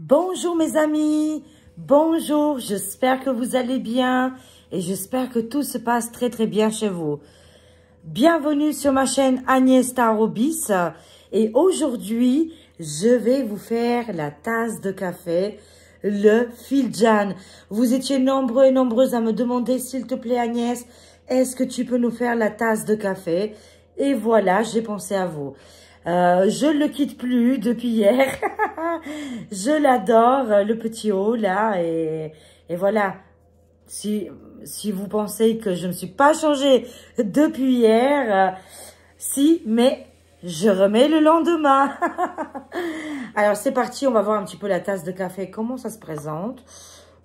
Bonjour mes amis, bonjour, j'espère que vous allez bien et j'espère que tout se passe très très bien chez vous. Bienvenue sur ma chaîne Agnès Tarobis et aujourd'hui je vais vous faire la tasse de café, le filjan. Vous étiez nombreux et nombreuses à me demander s'il te plaît Agnès, est-ce que tu peux nous faire la tasse de café Et voilà, j'ai pensé à vous. Euh, je ne le quitte plus depuis hier. je l'adore, le petit haut, là. Et, et voilà. Si, si vous pensez que je ne me suis pas changée depuis hier, euh, si, mais je remets le lendemain. Alors, c'est parti. On va voir un petit peu la tasse de café. Comment ça se présente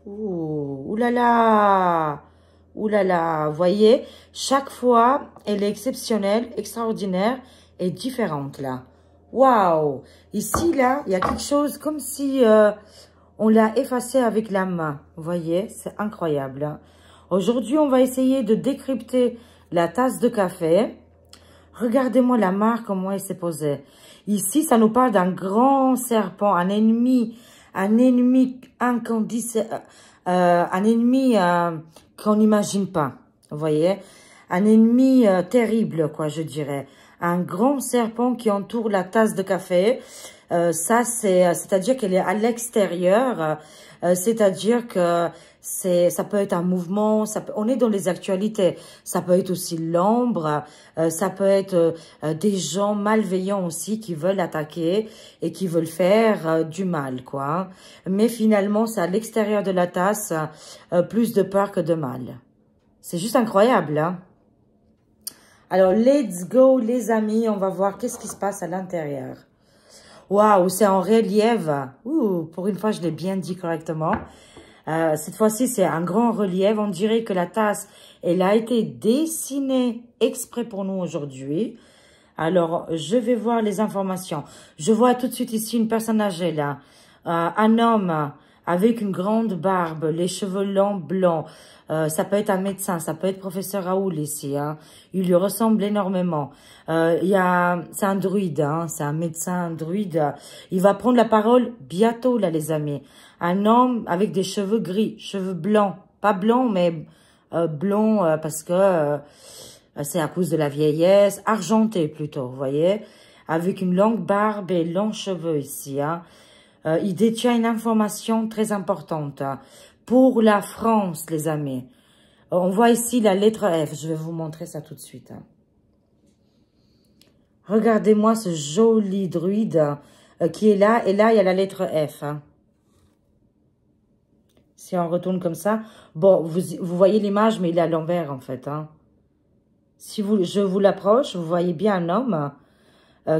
Ouh, là là Ouh là là, voyez, chaque fois, elle est exceptionnelle, extraordinaire est différente là. Waouh Ici, là, il y a quelque chose comme si euh, on l'a effacé avec la main. Vous voyez C'est incroyable. Hein. Aujourd'hui, on va essayer de décrypter la tasse de café. Regardez-moi la marque, comment elle s'est posée. Ici, ça nous parle d'un grand serpent, un ennemi, un ennemi inconditionnel, euh, un ennemi euh, qu'on n'imagine pas. Vous voyez Un ennemi euh, terrible, quoi, je dirais un grand serpent qui entoure la tasse de café. Euh, ça, euh, c'est-à-dire qu'elle est à l'extérieur. Euh, c'est-à-dire que c'est, ça peut être un mouvement. Ça on est dans les actualités. Ça peut être aussi l'ombre. ça peut être des gens malveillants aussi qui veulent attaquer et qui veulent faire du mal, quoi. Mais finalement, c'est à l'extérieur de la tasse, plus de peur que de mal. C'est juste incroyable, hein alors, let's go, les amis. On va voir qu'est-ce qui se passe à l'intérieur. Waouh, c'est en relief. pour une fois, je l'ai bien dit correctement. Euh, cette fois-ci, c'est un grand relief. On dirait que la tasse, elle a été dessinée exprès pour nous aujourd'hui. Alors, je vais voir les informations. Je vois tout de suite ici une personne âgée, là. Euh, un homme avec une grande barbe, les cheveux longs blancs. Euh, ça peut être un médecin, ça peut être professeur Raoul ici. Hein. Il lui ressemble énormément. Euh, y a, c'est un druide, hein, c'est un médecin druide. Il va prendre la parole bientôt là, les amis. Un homme avec des cheveux gris, cheveux blancs, pas blancs mais euh, blonds euh, parce que euh, c'est à cause de la vieillesse, argenté plutôt, vous voyez, avec une longue barbe et longs cheveux ici. Hein. Euh, il détient une information très importante pour la France, les amis. Euh, on voit ici la lettre F. Je vais vous montrer ça tout de suite. Hein. Regardez-moi ce joli druide euh, qui est là. Et là, il y a la lettre F. Hein. Si on retourne comme ça. Bon, vous, voyez l'image, mais il est à l'envers, en fait. Hein. Si vous, je vous l'approche, vous voyez bien un homme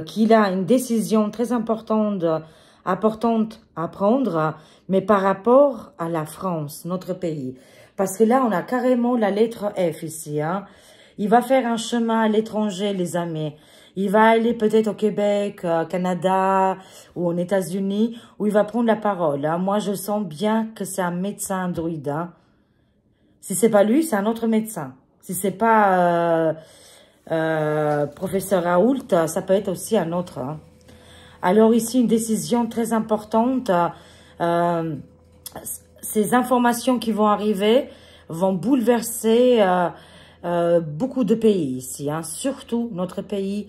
qui a une décision très importante importante à prendre, mais par rapport à la France, notre pays. Parce que là, on a carrément la lettre F ici. Hein. Il va faire un chemin à l'étranger, les amis. Il va aller peut-être au Québec, au euh, Canada ou aux États-Unis, où il va prendre la parole. Hein. Moi, je sens bien que c'est un médecin druide. Hein. Si c'est pas lui, c'est un autre médecin. Si c'est pas euh, euh professeur Raoult, ça peut être aussi un autre. Hein. Alors ici, une décision très importante. Euh, ces informations qui vont arriver vont bouleverser euh, euh, beaucoup de pays ici, hein. surtout notre pays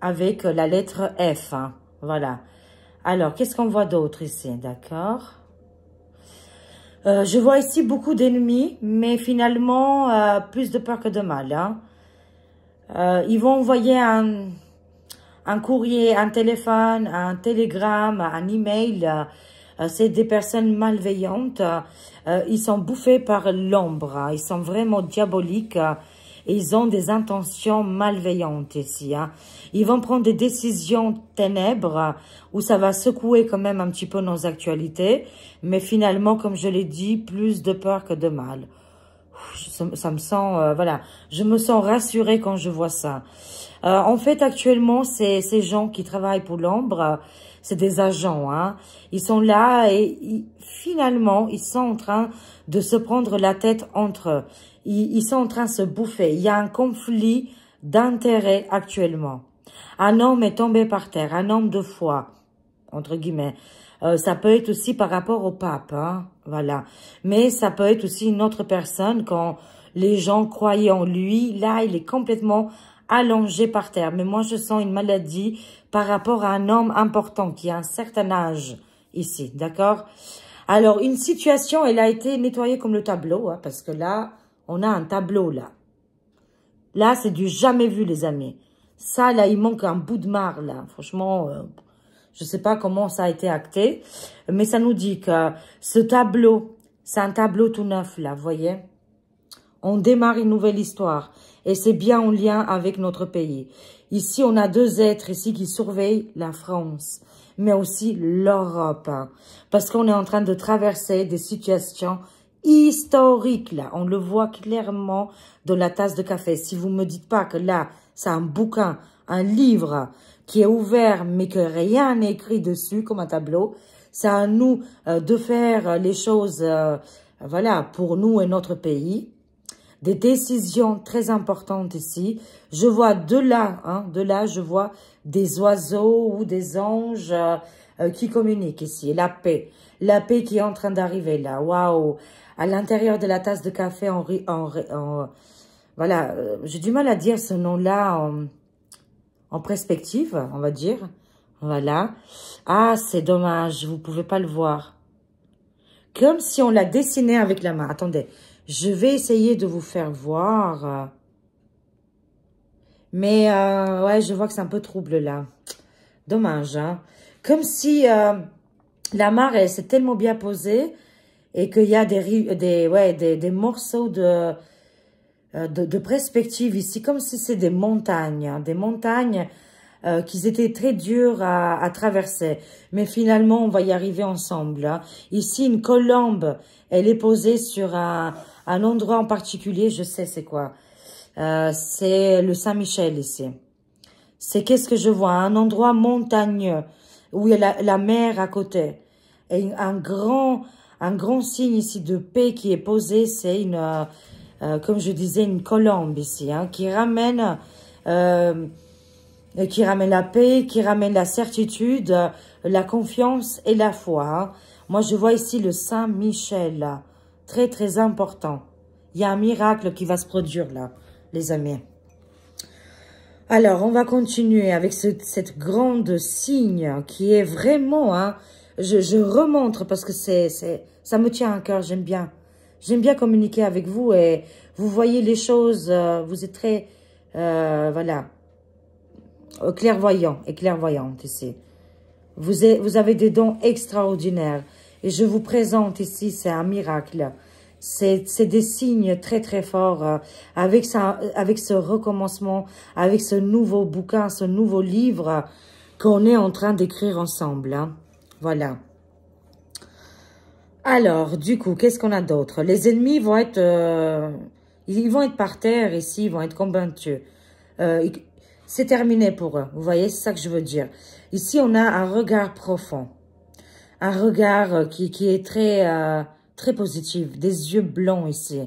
avec la lettre F. Hein. voilà. Alors, qu'est-ce qu'on voit d'autre ici D'accord je vois ici beaucoup d'ennemis, mais finalement, plus de peur que de mal. Hein. ils vont envoyer un, un courrier, un téléphone, un télégramme, un email. Euh, c'est des personnes malveillantes. Euh, ils sont bouffés par l'ombre. Ils sont vraiment diaboliques. ils ont des intentions malveillantes ici. Hein. Ils vont prendre des décisions ténèbres où ça va secouer quand même un petit peu nos actualités. Mais finalement, comme je l'ai dit, plus de peur que de mal. Ça, me sent, euh, voilà, je me sens rassurée quand je vois ça. Euh, en fait, actuellement, c'est ces gens qui travaillent pour l'ombre, euh, c'est des agents. Hein. Ils sont là et finalement, ils sont en train de se prendre la tête entre eux. Ils, sont en train de se bouffer. Il y a un conflit d'intérêts actuellement. Un homme est tombé par terre, un homme de foi, entre guillemets. Euh, ça peut être aussi par rapport au pape, hein, voilà. Mais ça peut être aussi une autre personne quand les gens croyaient en lui. Là, il est complètement allongé par terre. Mais moi, je sens une maladie par rapport à un homme important qui a un certain âge ici, d'accord Alors, une situation, elle a été nettoyée comme le tableau, hein, parce que là, on a un tableau, là. Là, c'est du jamais vu, les amis. Ça, là, il manque un bout de marre, là. Franchement, euh, je ne sais pas comment ça a été acté, mais ça nous dit que ce tableau, c'est un tableau tout neuf, là, vous voyez on démarre une nouvelle histoire et c'est bien en lien avec notre pays. Ici, on a deux êtres ici qui surveillent la France, mais aussi l'Europe, hein, parce qu'on est en train de traverser des situations historiques. Là, on le voit clairement dans la tasse de café. Si vous me dites pas que là, c'est un bouquin, un livre qui est ouvert, mais que rien n'est écrit dessus comme un tableau, c'est à nous euh, de faire les choses, euh, voilà, pour nous et notre pays des décisions très importantes ici. Je vois de là, hein, de là, je vois des oiseaux ou des anges euh, euh, qui communiquent ici. La paix, la paix qui est en train d'arriver là. Waouh À l'intérieur de la tasse de café, en, en, voilà, euh, j'ai du mal à dire ce nom-là en, perspective, on va dire. Voilà. Ah, c'est dommage, vous pouvez pas le voir. Comme si on l'a dessiné avec la main. Attendez, je vais essayer de vous faire voir. Mais euh, ouais, je vois que c'est un peu trouble là. Dommage. Hein. Comme si euh, la mare, elle s'est tellement bien posée et qu'il y a des, des, des, morceaux euh, de, de, perspective ici, comme si c'est des montagnes, hein, des montagnes qui étaient très dures à, traverser. Mais finalement, on va y arriver ensemble. Hein. Ici, une colombe, elle est posée sur un, un endroit en particulier, je sais c'est quoi. Euh, c'est le Saint-Michel ici. C'est qu'est-ce que je vois Un endroit montagneux où il y a la, mer à côté. Et un grand, un grand signe ici de paix qui est posé, c'est une, euh, euh, comme je disais, une colombe ici, hein, qui ramène, qui ramène la paix, qui ramène la certitude, la confiance et la foi. Hein. Moi, je vois ici le Saint-Michel. Très, très important. Il y a un miracle qui va se produire là, les amis. Alors, on va continuer avec cette grande signe qui est vraiment... Hein, je, je remontre parce que c'est, ça me tient à cœur, j'aime bien. J'aime bien communiquer avec vous et vous voyez les choses, euh, vous êtes très, euh, voilà, clairvoyant et clairvoyante ici. Vous, vous avez des dons extraordinaires. Et je vous présente ici, c'est un miracle. C'est des signes très très forts euh, avec, ça, avec ce recommencement, avec ce nouveau bouquin, ce nouveau livre qu'on est en train d'écrire ensemble. Hein. Voilà. Alors, du coup, qu'est-ce qu'on a d'autre Les ennemis vont être... Euh, ils vont être par terre ici, ils vont être combattus. Euh, c'est terminé pour eux, vous voyez, c'est ça que je veux dire. Ici, on a un regard profond un regard euh, qui, qui est très, euh, très positif, des yeux blancs ici.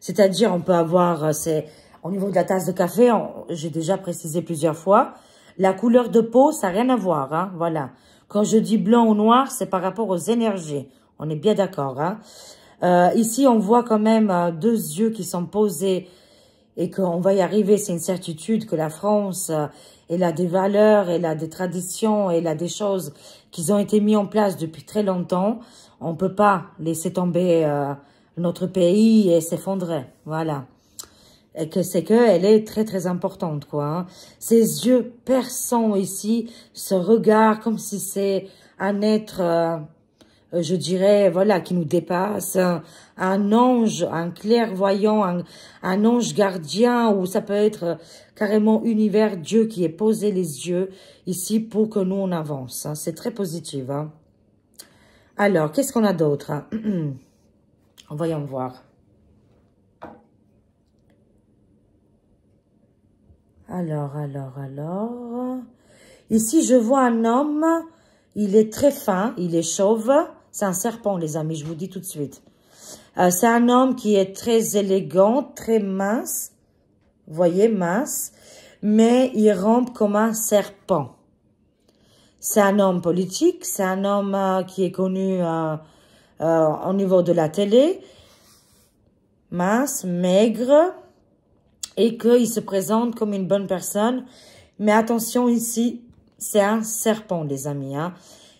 C'est-à-dire, on peut avoir, euh, c'est au niveau de la tasse de café, j'ai déjà précisé plusieurs fois, la couleur de peau, ça n'a rien à voir, hein, voilà. Quand je dis blanc ou noir, c'est par rapport aux énergies. On est bien d'accord, hein. ici, on voit quand même deux yeux qui sont posés et qu'on va y arriver, c'est une certitude que la France, euh, elle a des valeurs, elle a des traditions, elle a des choses qui ont été mises en place depuis très longtemps. On ne peut pas laisser tomber euh, notre pays et s'effondrer, voilà. Et que c'est qu'elle est très très importante, quoi. Hein. Ses yeux perçants ici, ce regard comme si c'est un être... Euh, euh, je dirais, voilà, qui nous dépasse, un, ange, un clairvoyant, un, un, ange gardien, ou ça peut être euh, carrément univers, Dieu qui est posé les yeux ici pour que nous on avance. Hein. C'est très positif. Hein. Alors, qu'est-ce qu'on a d'autre hein? Voyons voir. Alors, alors, alors... Ici, je vois un homme, il est très fin, il est chauve, c'est un serpent, les amis, je vous dis tout de suite. Euh, c'est un homme qui est très élégant, très mince. Vous voyez, mince. Mais il rampe comme un serpent. C'est un homme politique, c'est un homme euh, qui est connu euh, au niveau de la télé. Mince, maigre. Et qu'il se présente comme une bonne personne. Mais attention ici, c'est un serpent, les amis. Hein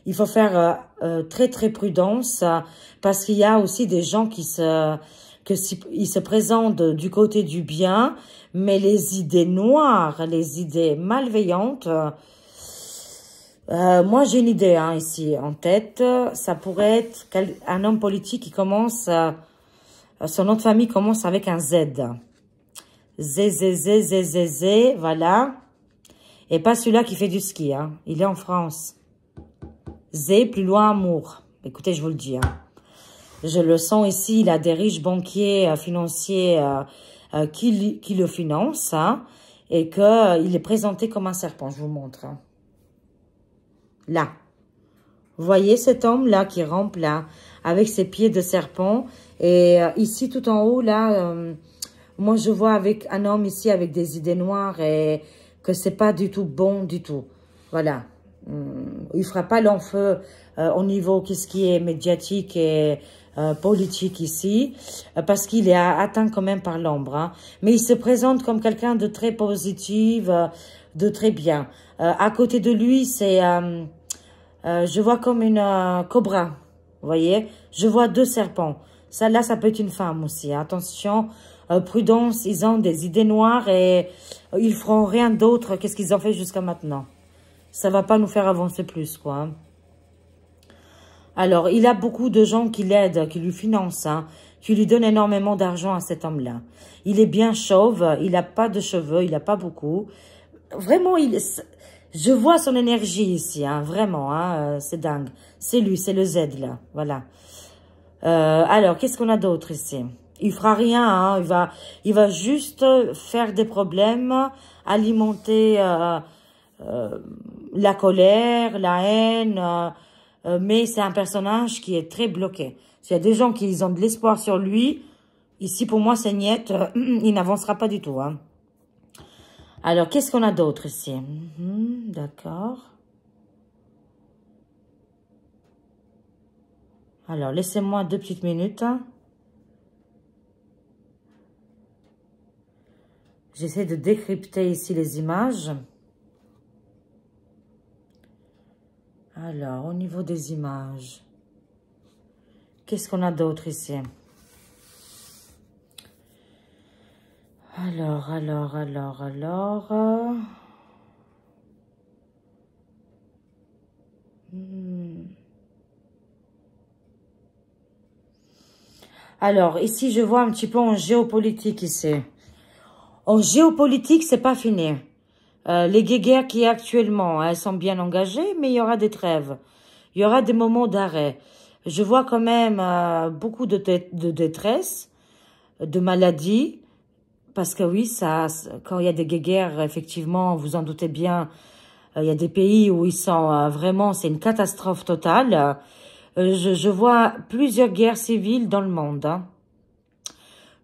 il faut faire euh, euh très très prudence euh, parce qu'il y a aussi des gens qui se que ils se présentent du côté du bien, mais les idées noires, les idées malveillantes. Euh, moi, j'ai une idée hein, ici en tête. Ça pourrait être un homme politique qui commence, euh, son nom de famille commence avec un Z. Z, Z, Z, Z, Z, Z, voilà. Et pas celui-là qui fait du ski. Hein. Il est en France. Zé plus loin amour. Écoutez, je vous le dis. Hein. Je le sens ici, il a des riches banquiers, euh, financiers euh, euh, qui, le financent hein, et qu'il est présenté comme un serpent. Je vous montre. Hein. Là. Vous voyez cet homme-là qui rampe là, avec ses pieds de serpent. Et ici, tout en haut, là, moi, je vois avec un homme ici avec des idées noires et que c'est pas du tout bon du tout. Voilà il fera pas long feu euh, au niveau qu'est-ce qui est médiatique et euh, politique ici, euh, parce qu'il est atteint quand même par l'ombre. Hein. Mais il se présente comme quelqu'un de très positif, de très bien. à côté de lui, c'est, je vois comme une cobra, vous voyez Je vois deux serpents. Ça, là, ça peut être une femme aussi. Hein. Attention, prudence, ils ont des idées noires et ils feront rien d'autre que ce qu'ils ont fait jusqu'à maintenant ça va pas nous faire avancer plus, quoi. Alors, il a beaucoup de gens qui l'aident, qui lui financent, hein, qui lui donnent énormément d'argent à cet homme-là. Il est bien chauve, il n'a pas de cheveux, il n'a pas beaucoup. Vraiment, il, je vois son énergie ici, hein, vraiment, hein, euh, c'est dingue. C'est lui, c'est le Z, là, voilà. Euh, alors, qu'est-ce qu'on a d'autre ici Il fera rien, hein, il, va, il va juste faire des problèmes, alimenter... Euh, euh, la colère, la haine, euh, euh, mais c'est un personnage qui est très bloqué. S'il y a des gens qui ont de l'espoir sur lui, ici pour moi c'est niette, mm, mm, il n'avancera pas du tout. Hein. Alors, qu'est-ce qu'on a d'autre ici mm-hmm, D'accord. Alors, laissez-moi deux petites minutes. Hein. J'essaie de décrypter ici les images. Alors, au niveau des images, qu'est-ce qu'on a d'autre ici Alors, alors, alors, alors... Hmm. Alors, ici, je vois un petit peu en géopolitique, ici. En géopolitique, c'est pas fini. Euh, les guéguerres qui actuellement, elles hein, sont bien engagées, mais il y aura des trêves. Il y aura des moments d'arrêt. Je vois quand même euh, beaucoup de, détresse, de maladies, parce que oui, ça, quand il y a des guéguerres, effectivement, vous en doutez bien, euh, il y a des pays où ils sont vraiment, c'est une catastrophe totale. Je, vois plusieurs guerres civiles dans le monde. Hein.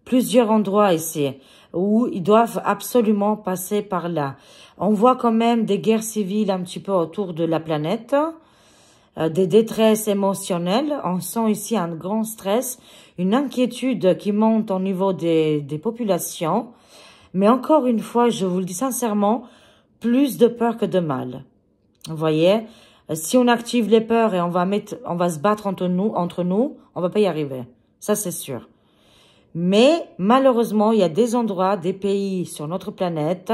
Plusieurs endroits ici où ils doivent absolument passer par là. On voit quand même des guerres civiles un petit peu autour de la planète, euh, des détresses émotionnelles. On sent ici un grand stress, une inquiétude qui monte au niveau des, des populations. Mais encore une fois, je vous le dis sincèrement, plus de peur que de mal. Vous voyez euh, si on active les peurs et on va mettre, on va se battre entre nous, entre nous, on va pas y arriver. Ça, c'est sûr. Mais malheureusement, il y a des endroits, des pays sur notre planète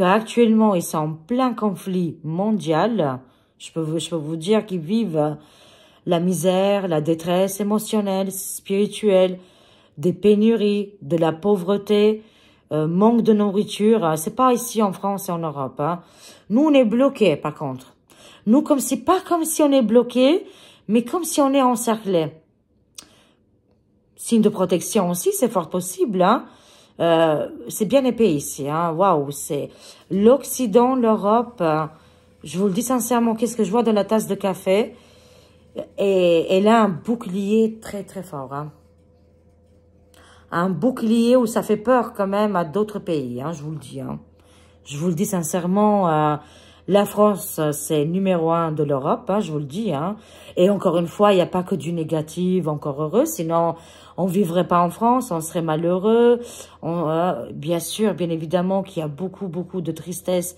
actuellement, ils sont en plein conflit mondial. Je peux, vous, je peux vous dire qu'ils vivent la misère, la détresse émotionnelle, spirituelle, des pénuries, de la pauvreté, euh, manque de nourriture. C'est pas ici en France et en Europe. Hein. Nous, on est bloqués, par contre. Nous, comme si pas comme si on est bloqué, mais comme si on est encerclé signe de protection aussi, c'est fort possible. Hein. Euh, c'est bien épais ici. Hein. Waouh, c'est l'Occident, l'Europe. Hein. je vous le dis sincèrement, qu'est-ce que je vois dans la tasse de café et, elle a un bouclier très très fort. Un bouclier où ça fait peur quand même à d'autres pays, je vous le dis. Je vous le dis sincèrement, euh, la France, c'est numéro un de l'Europe, je vous le dis. Et encore une fois, il n'y a pas que du négatif, encore heureux, sinon on vivrait pas en France, on serait malheureux. On, euh, bien sûr, bien évidemment qu'il y a beaucoup, beaucoup de tristesse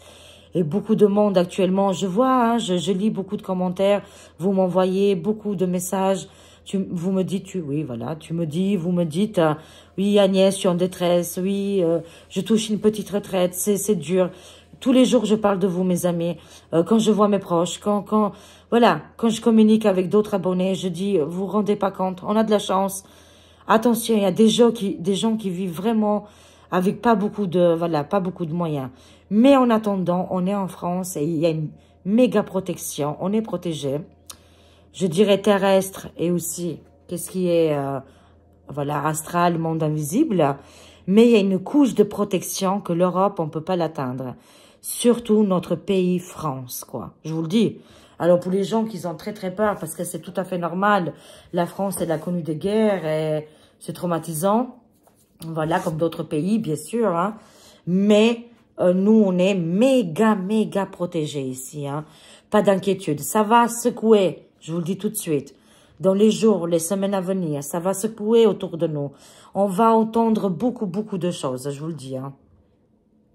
et beaucoup de monde actuellement. Je vois, hein, je, lis beaucoup de commentaires, vous m'envoyez beaucoup de messages. Tu, vous me dites, oui, voilà, tu me dis, vous me dites, euh, oui, Agnès, je suis en détresse, oui, euh, je touche une petite retraite, c'est dur. Tous les jours, je parle de vous, mes amis. Euh, quand je vois mes proches, quand, quand, voilà, quand je communique avec d'autres abonnés, je dis, vous vous rendez pas compte, on a de la chance. Attention, il y a des gens qui, des gens qui vivent vraiment avec pas beaucoup de, voilà, pas beaucoup de moyens. Mais en attendant, on est en France et il y a une méga protection. On est protégé. Je dirais terrestre et aussi, qu'est-ce qui est, euh, voilà, astral, monde invisible. Mais il y a une couche de protection que l'Europe, on peut pas l'atteindre. Surtout notre pays, France, quoi. Je vous le dis. Alors pour les gens qui ont très très peur, parce que c'est tout à fait normal, la France elle a connu des guerres et c'est traumatisant, voilà, comme d'autres pays bien sûr, hein. mais euh, nous on est méga méga protégés ici, hein. pas d'inquiétude, ça va secouer, je vous le dis tout de suite. Dans les jours, les semaines à venir, ça va secouer autour de nous. On va entendre beaucoup, beaucoup de choses, je vous le dis. Hein.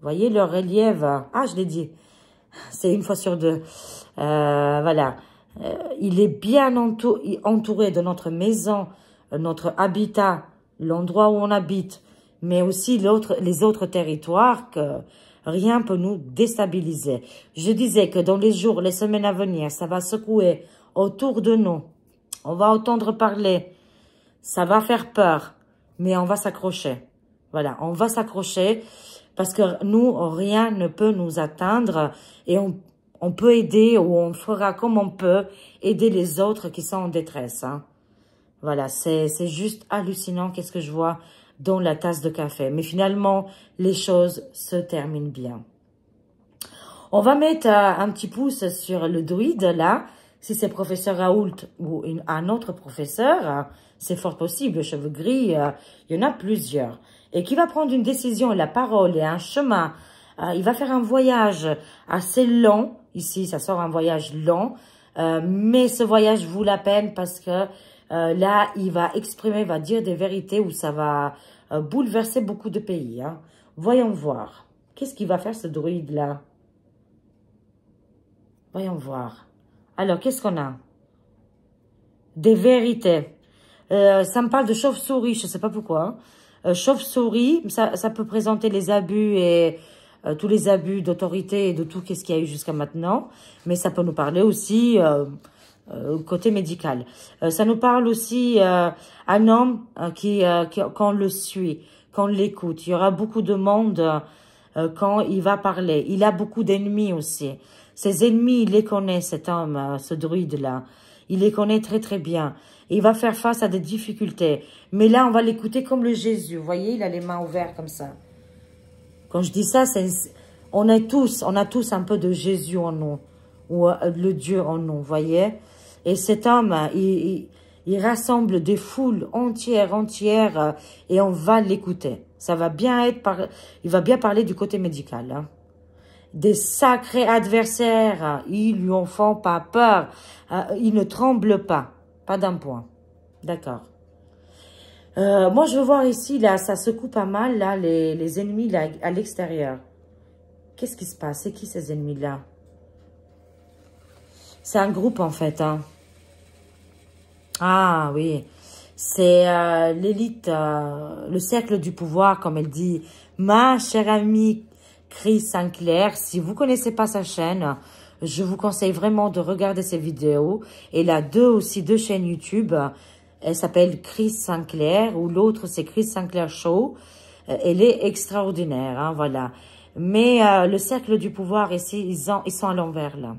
Voyez le relief. Hein. Ah, je l'ai dit. C'est une fois sur deux. Euh, voilà. Euh, il est bien entouré de notre maison, euh, notre habitat, l'endroit où on habite, mais aussi les autres territoires que rien peut nous déstabiliser. Je disais que dans les jours, les semaines à venir, ça va secouer autour de nous. On va entendre parler. Ça va faire peur, mais on va s'accrocher. Voilà, on va s'accrocher parce que nous, rien ne peut nous atteindre et on, peut aider ou on fera comme on peut aider les autres qui sont en détresse. Hein. Voilà, c'est juste hallucinant qu'est-ce que je vois dans la tasse de café. Mais finalement, les choses se terminent bien. On va mettre euh, un petit pouce sur le druide là. Si c'est professeur Raoult ou un autre professeur, euh, c'est fort possible. Cheveux gris, euh, il y en a plusieurs et qui va prendre une décision, la parole et un chemin, euh, il va faire un voyage assez long, ici ça sort un voyage long, euh, mais ce voyage vaut la peine parce que euh, là, il va exprimer, va dire des vérités où ça va bouleverser beaucoup de pays. Hein. Voyons voir. Qu'est-ce qu'il va faire ce druide-là Voyons voir. Alors, qu'est-ce qu'on a Des vérités. ça me parle de chauve-souris, je ne sais pas pourquoi. Hein. Euh, chauve-souris, ça, peut présenter les abus et euh, tous les abus d'autorité et de tout ce qu'il y a eu jusqu'à maintenant, mais ça peut nous parler aussi euh, côté médical. ça nous parle aussi un homme qui, quand on le suit, quand on l'écoute. Il y aura beaucoup de monde quand il va parler. Il a beaucoup d'ennemis aussi. Ses ennemis, il les connaît, cet homme, ce druide-là. Il les connaît très très bien. il va faire face à des difficultés. Mais là, on va l'écouter comme le Jésus. Vous voyez, il a les mains ouvertes comme ça. Quand je dis ça, on est tous, on a tous un peu de Jésus en nous. Ou euh, le Dieu en nous, vous voyez. Et cet homme, il, rassemble des foules entières, entières. Euh, et on va l'écouter. Ça va bien être, par, il va bien parler du côté médical. Hein des sacrés adversaires. Ils lui en font pas peur. Euh, Ils ne tremblent pas. Pas d'un point. D'accord. Euh, moi, je veux voir ici, là, ça se coupe pas mal, là, les, ennemis là, à l'extérieur. Qu'est-ce qui se passe C'est qui ces ennemis-là C'est un groupe, en fait. Hein. Ah, oui. C'est euh, l'élite, le cercle du pouvoir, comme elle dit. Ma chère amie Chris Sinclair. Si vous connaissez pas sa chaîne, je vous conseille vraiment de regarder ses vidéos. Et a deux aussi, deux chaînes YouTube. Elle s'appelle Chris Sinclair ou l'autre, c'est Chris Sinclair Show. Euh, elle est extraordinaire, hein, voilà. Mais euh, le cercle du pouvoir, ici, ils, ont, ils sont à l'envers, là.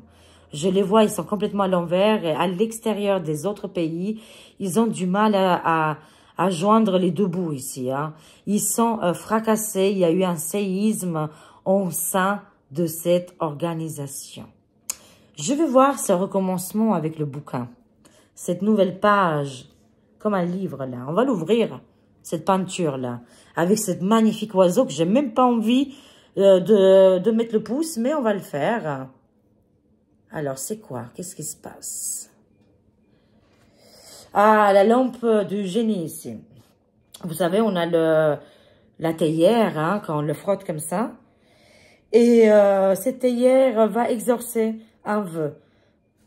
Je les vois, ils sont complètement à l'envers. À l'extérieur des autres pays, ils ont du mal à, joindre les deux bouts ici. Hein. Ils sont euh, fracassés, il y a eu un séisme au sein de cette organisation. Je vais voir ce recommencement avec le bouquin. Cette nouvelle page, comme un livre là. On va l'ouvrir, cette peinture là, avec cette magnifique oiseau que j'ai même pas envie euh, de, mettre le pouce, mais on va le faire. Alors, c'est quoi Qu'est-ce qui se passe Ah, la lampe du génie ici. Vous savez, on a le, la théière, hein, quand on le frotte comme ça. Et euh, c'était hier, euh, va exorcer un vœu.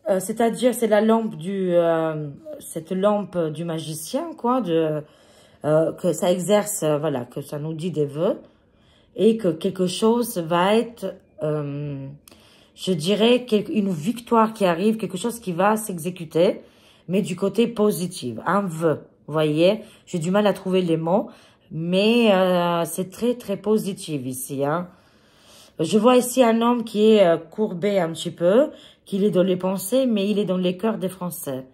Euh, c'est-à-dire, c'est la lampe du, euh, cette lampe du magicien, quoi, de, que ça exerce, voilà, que ça nous dit des vœux et que quelque chose va être, je dirais, une victoire qui arrive, quelque chose qui va s'exécuter, mais du côté positif, un vœu, vous voyez. J'ai du mal à trouver les mots, mais c'est très, très positif ici, hein. Je vois ici un homme qui est euh, courbé un petit peu, qu'il est dans les pensées, mais il est dans les cœurs des Français.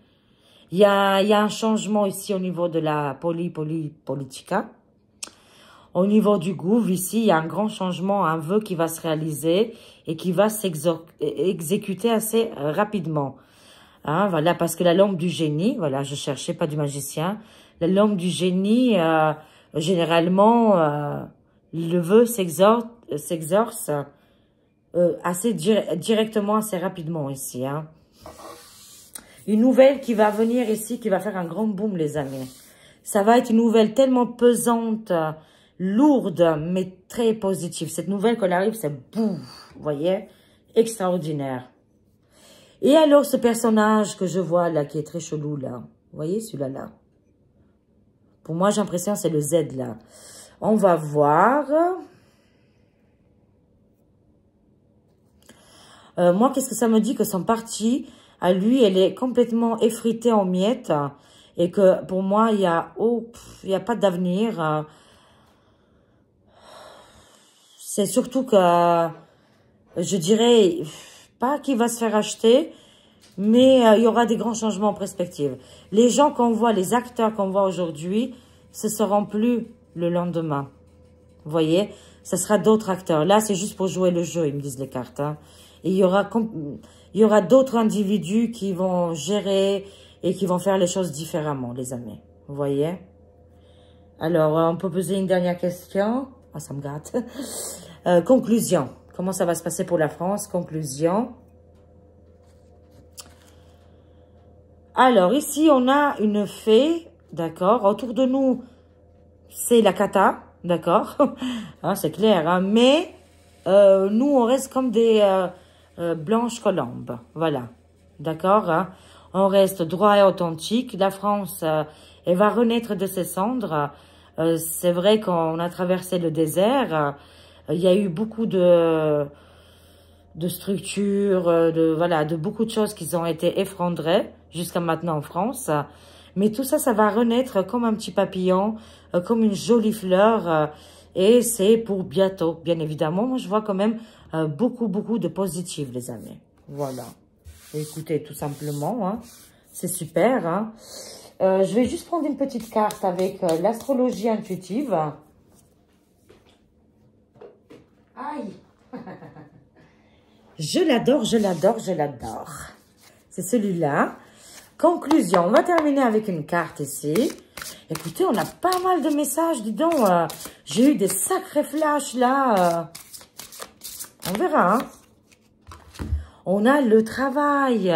Il y a, un changement ici au niveau de la poli, poli, politica. Au niveau du gouv, ici, il y a un grand changement, un vœu qui va se réaliser et qui va s'exécuter assez euh, rapidement. Hein, voilà, parce que la langue du génie, voilà, je cherchais pas du magicien. La langue du génie, euh, généralement, le vœu s'exhorte s'exorce euh, assez directement, assez rapidement ici. Hein. Une nouvelle qui va venir ici, qui va faire un grand boom, les amis. Ça va être une nouvelle tellement pesante, lourde, mais très positive. Cette nouvelle qu'on arrive, c'est bouf, vous voyez, extraordinaire. Et alors, ce personnage que je vois là, qui est très chelou là, vous voyez celui-là là Pour moi, j'ai l'impression c'est le Z là. On va voir. Euh, moi, qu'est-ce que ça me dit que son parti, à lui, elle est complètement effritée en miettes et que pour moi, il n'y a, oh, a pas d'avenir. C'est surtout que, je dirais, pas qu'il va se faire acheter, mais euh, il y aura des grands changements en perspective. Les gens qu'on voit, les acteurs qu'on voit aujourd'hui, ce ne seront plus le lendemain. Vous voyez Ce sera d'autres acteurs. Là, c'est juste pour jouer le jeu, ils me disent les cartes. Hein il y aura, il y aura d'autres individus qui vont gérer et qui vont faire les choses différemment, les amis. Vous voyez Alors, euh, on peut poser une dernière question. Ah, ça me gâte. Euh, conclusion. Comment ça va se passer pour la France Conclusion. Alors, ici, on a une fée, d'accord Autour de nous, c'est la cata, d'accord hein, C'est clair, hein? mais euh, nous, on reste comme des... Euh, Blanche Colombe. Voilà. D'accord hein. On reste droit et authentique. La France, euh, elle va renaître de ses cendres. Euh, c'est vrai qu'on a traversé le désert. Il y a eu beaucoup de de structures, de voilà, de beaucoup de choses qui ont été effondrées jusqu'à maintenant en France. Mais tout ça, ça va renaître comme un petit papillon, comme une jolie fleur. Et c'est pour bientôt, bien évidemment. je vois quand même euh, beaucoup, beaucoup de positif, les amis. Voilà. Écoutez, tout simplement, hein. c'est super. Hein. Euh, je vais juste prendre une petite carte avec euh, l'astrologie intuitive. Aïe Je l'adore, je l'adore, je l'adore. C'est celui-là. Conclusion, on va terminer avec une carte ici. Écoutez, on a pas mal de messages, dis J'ai eu des sacrés flashs là. On verra. Hein. on a le travail.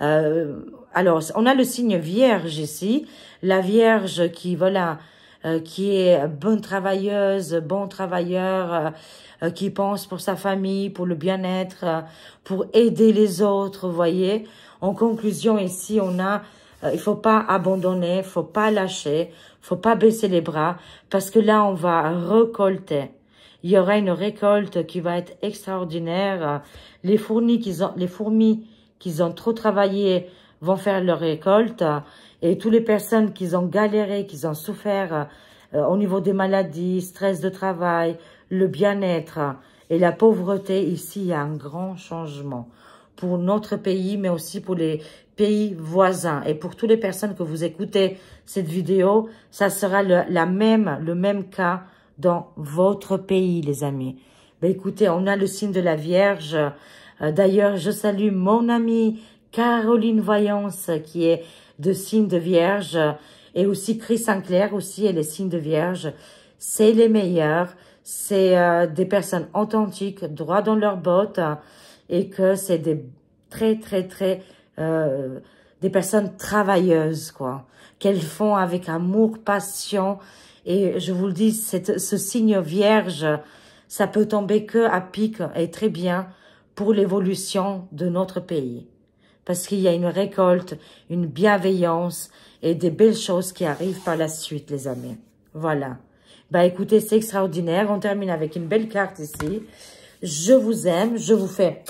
Euh, alors, on a le signe Vierge ici. La Vierge qui, voilà, euh, qui est bonne travailleuse, bon travailleur, euh, qui pense pour sa famille, pour le bien-être, pour aider les autres, voyez. En conclusion, ici, on a il faut pas abandonner, il faut pas lâcher, faut pas baisser les bras, parce que là, on va récolter il y aura une récolte qui va être extraordinaire. Les fourmis qu'ils ont, les fourmis qu'ils ont trop travaillé vont faire leur récolte. Et toutes les personnes qui ont galéré, qui ont souffert euh, au niveau des maladies, stress de travail, le bien-être et la pauvreté, ici, il y a un grand changement pour notre pays, mais aussi pour les pays voisins. Et pour toutes les personnes que vous écoutez cette vidéo, ça sera le, même, le même cas dans votre pays, les amis. Ben, écoutez, on a le signe de la Vierge. Euh, d'ailleurs, je salue mon amie Caroline Voyance, qui est de signe de Vierge, et aussi Chris Sinclair, aussi, est est signe de Vierge. C'est les meilleurs, c'est euh, des personnes authentiques, droit dans leurs bottes, et que c'est des très, très, très... Euh, des personnes travailleuses, quoi, qu'elles font avec amour, passion, et je vous le dis, ce signe vierge, ça peut tomber que à pic et très bien pour l'évolution de notre pays. Parce qu'il y a une récolte, une bienveillance et des belles choses qui arrivent par la suite, les amis. Voilà. Bah écoutez, c'est extraordinaire. On termine avec une belle carte ici. Je vous aime, je vous fais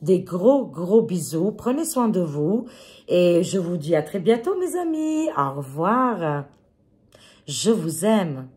des gros, gros bisous. Prenez soin de vous. Et je vous dis à très bientôt, mes amis. Au revoir. Je vous aime.